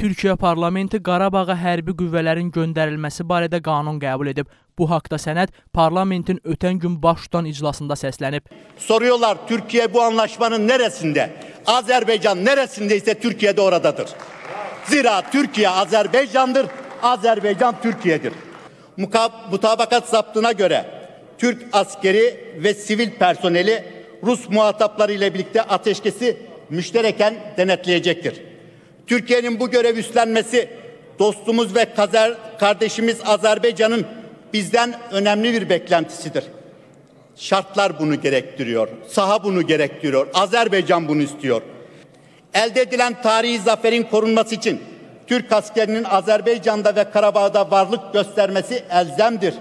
Türkiyə parlamenti Qarabağa hərbi qüvvələrin göndərilməsi barədə qanun qəbul edib. Bu haqda sənəd parlamentin ötən gün baş tutan iclasında səslənib. Soruyorlar, Türkiyə bu anlaşmanın nərəsində? Azərbaycan nərəsində isə Türkiyə də oradadır. Zira Türkiyə Azərbaycandır, Azərbaycan Türkiye'dir. Mutabakat zaptına göre Türk askeri ve sivil personeli Rus muhatapları ile birlikte ateşkesi müştereken denetleyecektir. Türkiye'nin bu görev üstlenmesi dostumuz ve kazer, kardeşimiz Azerbaycan'ın bizden önemli bir beklentisidir. Şartlar bunu gerektiriyor. Saha bunu gerektiriyor. Azerbaycan bunu istiyor. Elde edilen tarihi zaferin korunması için Türk askerinin Azerbaycan'da ve Karabağ'da varlık göstermesi elzemdir.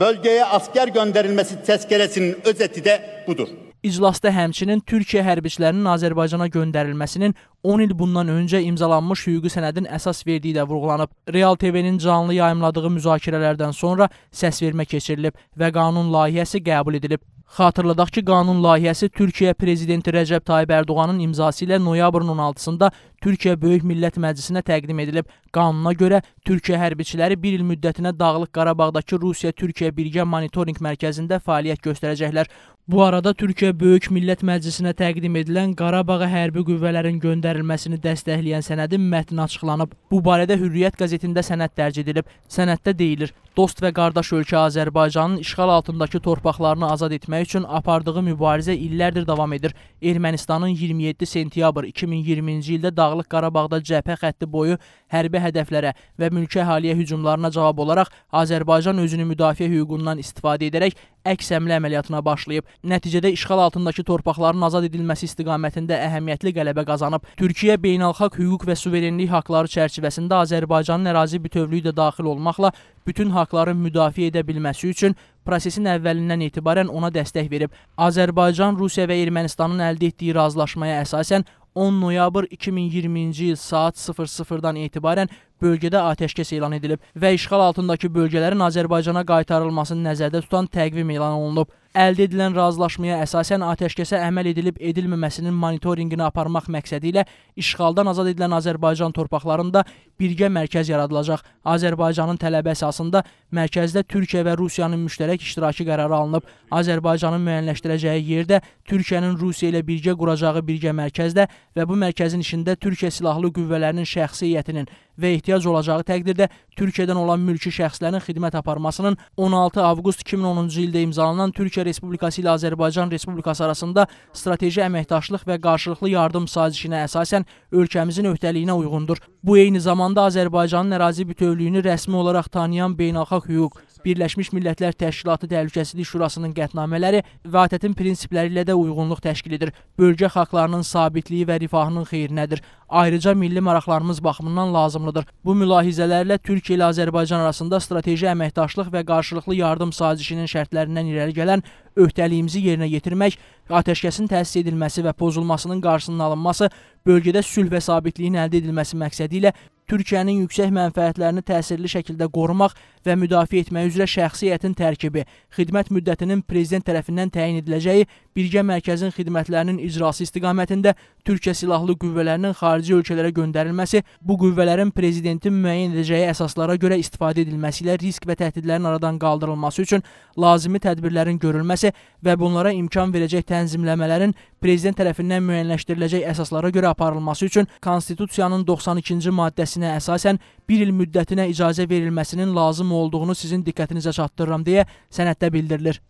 Bölgeye asker gönderilmesi tezkeresinin özeti de budur. İclasda həmçinin Türkiyə hərbiçilərinin Azərbaycana göndərilməsinin 10 il bundan öncə imzalanmış hüquqi sənədin əsas verdiyi də vurğulanıb. Real TV-nin canlı yayımladığı müzakirələrdən sonra səsvermə keçirilib və qanun layihəsi qəbul edilib. Xatırladaq ki, qanun layihəsi Türkiyə prezidenti Rəcəb Tayyib Ərdoğanın imzası ilə noyabrın 16-sında Türkiyə Böyük Millət Məclisinə təqdim edilib. Qanuna görə Türkiyə hərbiçiləri 1 il müddətinə Dağlıq Qarabağdakı Rusiya-Türkiyə birgə monitorinq mərkəzində fəaliyyət göstərəcəklər. Bu arada Türkiyə Böyük Millət Məclisinə təqdim edilən Qarabağa hərbi qüvvələrin göndərilməsini dəstəkləyən sənədin mətni açıqlanıb. Bu barədə Hürriyyət qəzetində sənəd dərc edilib. Sənəddə deyilir: Dost və qardaş ölkə Azərbaycanın işğal altındakı torpaqlarını azad etmək üçün apardığı mübarizə illərdir davam edir. Ermənistanın 27 sentyabr 2020-ci ildə Dağlıq Dağlıq Qarabağda cəbhə xətti boyu hərbi hədəflərə və mülki əhaliyə hücumlarına cavab olaraq Azərbaycan özünü müdafiə hüququndan istifadə edərək əks həmlə əməliyyatına başlayıb. Nəticədə işğal altındakı torpaqların azad edilməsi istiqamətində əhəmiyyətli qələbə qazanıb. Türkiyə beynəlxalq hüquq və suverenlik haqqları çərçivəsində Azərbaycanın ərazi bütövlüyü də daxil olmaqla bütün haqların müdafiə edə bilməsi üçün prosesin əvvəlindən etibarən ona dəstək verib. Azərbaycan, Rusiya və Ermənistanın əldə etdiyi razılaşmaya əsasən 10 Noyabr 2020. saat 00'dan itibaren bölgədə atəşkəs elan edilib və işğal altındakı bölgələrin Azərbaycana qaytarılmasını nəzərdə tutan təqvim elan olunub. Əldə edilən razılaşmaya əsasən atəşkəsə əməl edilib edilməməsinin monitorinqini aparmaq məqsədi ilə işğaldan azad edilən Azərbaycan torpaqlarında birgə mərkəz yaradılacaq. Azərbaycanın tələbi əsasında mərkəzdə Türkiyə və Rusiyanın müştərək iştirakı qərarı alınıb. Azərbaycanın müəyyənləşdirəcəyi yerdə Türkiyənin Rusiya ilə birgə quracağı birgə mərkəzdə və bu mərkəzin işində Türkiyə silahlı qüvvələrinin şəxsiyyətinin və ehtiyac olacağı təqdirdə Türkiyədən olan mülki şəxslərin xidmət aparmasının 16 avqust 2010-cu ildə imzalanan Türkiyə Respublikası ilə Azərbaycan Respublikası arasında strateji əməkdaşlıq və qarşılıqlı yardım sazişinə əsasən ölkəmizin öhdəliyinə uyğundur. Bu eyni zamanda Azərbaycanın ərazi bütövlüyünü rəsmi olaraq tanıyan beynəlxalq hüquq Birləşmiş Millətlər Təşkilatı Təhlükəsizlik Şurasının qətnamələri vətətin prinsipləri ilə də uyğunluq təşkil edir. Bölgə xalqlarının sabitliyi və rifahının xeyrinədir. Ayrıca milli maraqlarımız baxımından lazımlıdır. Bu mülahizələrlə Türkiyə ilə Azərbaycan arasında strateji əməkdaşlıq və qarşılıqlı yardım sazişinin şərtlərindən irəli gələn öhdəliyimizi yerinə yetirmək, atəşkəsin təsis edilməsi və pozulmasının qarşısının alınması, bölgədə sülh və sabitliyin əldə edilməsi məqsədi ilə Türkiyənin yüksək mənfəətlərini təsirli şəkildə qorumaq və müdafiə etmək üzrə şəxsiyyətin tərkibi, xidmət müddətinin prezident tərəfindən təyin ediləcəyi, birgə mərkəzin xidmətlərinin icrası istiqamətində Türkiyə Silahlı Qüvvələrinin xarici ölkələrə göndərilməsi, bu qüvvələrin prezidenti müəyyən edəcəyi əsaslara görə istifadə edilməsi ilə risk və təhdidlərin aradan qaldırılması üçün lazımi tədbirlərin görülməsi isə və bunlara imkan verəcək tənzimləmələrin prezident tərəfindən müəyyənləşdiriləcək əsaslara görə aparılması üçün Konstitusiyanın 92-ci maddəsinə əsasən bir il müddətinə icazə verilməsinin lazım olduğunu sizin diqqətinizə çatdırıram deyə sənəddə bildirilir.